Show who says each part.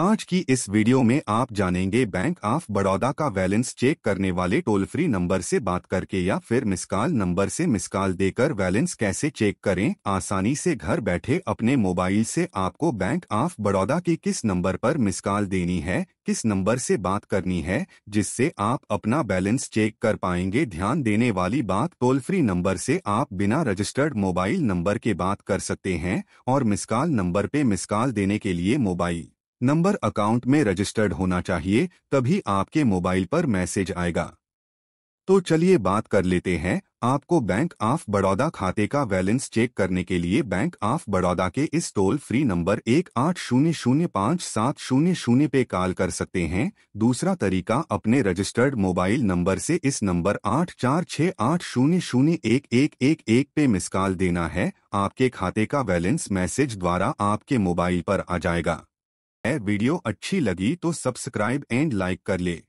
Speaker 1: आज की इस वीडियो में आप जानेंगे बैंक ऑफ बड़ौदा का बैलेंस चेक करने वाले टोल फ्री नंबर से बात करके या फिर मिसकॉल नंबर से मिसकाल देकर बैलेंस कैसे चेक करें आसानी से घर बैठे अपने मोबाइल से आपको बैंक ऑफ बड़ौदा के किस नंबर पर मिसकॉल देनी है किस नंबर से बात करनी है जिससे आप अपना बैलेंस चेक कर पाएंगे ध्यान देने वाली बात टोल फ्री नंबर से आप बिना रजिस्टर्ड मोबाइल नंबर के बात कर सकते हैं और मिसकाल नंबर पे मिसकॉल देने के लिए मोबाइल नंबर अकाउंट में रजिस्टर्ड होना चाहिए तभी आपके मोबाइल पर मैसेज आएगा तो चलिए बात कर लेते हैं आपको बैंक ऑफ बड़ौदा खाते का बैलेंस चेक करने के लिए बैंक ऑफ बड़ौदा के इस टोल फ्री नंबर एक आठ शून्य शून्य पाँच सात शून्य शून्य पे कॉल कर सकते हैं दूसरा तरीका अपने रजिस्टर्ड मोबाइल नंबर से इस नंबर आठ चार छः आठ शून्य शून्य एक एक एक एक पे मिस कॉल देना है आपके खाते का बैलेंस मैसेज द्वारा आपके मोबाइल पर आ जाएगा वीडियो अच्छी लगी तो सब्सक्राइब एंड लाइक कर ले